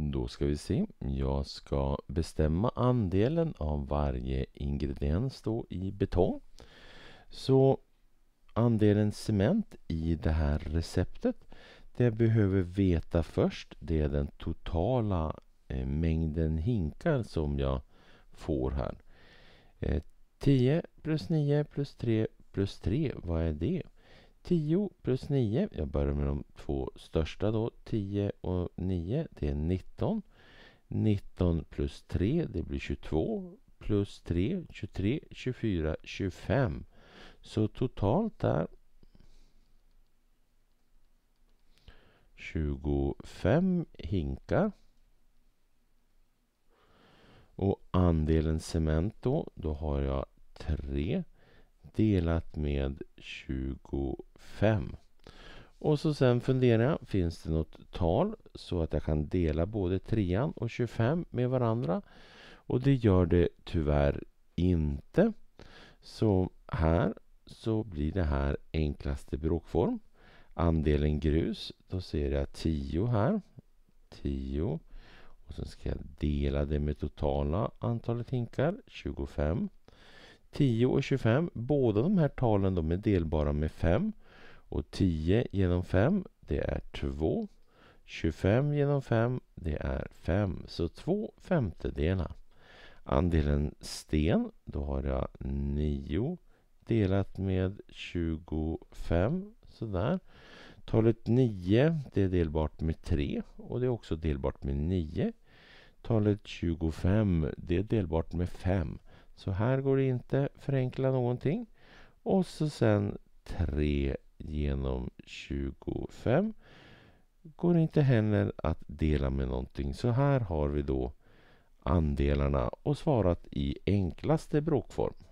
Då ska vi se. Jag ska bestämma andelen av varje ingrediens då i betong. Så andelen cement i det här receptet, det jag behöver veta först, det är den totala eh, mängden hinkar som jag får här. 10 eh, plus 9 plus 3 plus 3, vad är det? 10 plus 9, jag börjar med de två största då, 10 och 9, det är 19. 19 plus 3, det blir 22. Plus 3, 23, 24, 25. Så totalt där 25 hinkar. Och andelen cement då, då har jag 3 delat med 25. Och så sen funderar jag, finns det något tal så att jag kan dela både trean och 25 med varandra? Och det gör det tyvärr inte. Så här så blir det här enklaste bråkform. Andelen grus, då ser jag 10 här. 10. Och sen ska jag dela det med totala antalet hinkar, 25. 10 och 25, båda de här talen de är delbara med 5. Och 10 genom 5, det är 2. 25 genom 5, det är 5. Så 2 femtedelar. Andelen sten, då har jag 9 delat med 25. Sådär. Talet 9, det är delbart med 3 och det är också delbart med 9. Talet 25, det är delbart med 5. Så här går det inte förenkla någonting. Och så sen 3 genom 25 går det inte heller att dela med någonting. Så här har vi då andelarna och svarat i enklaste bråkform.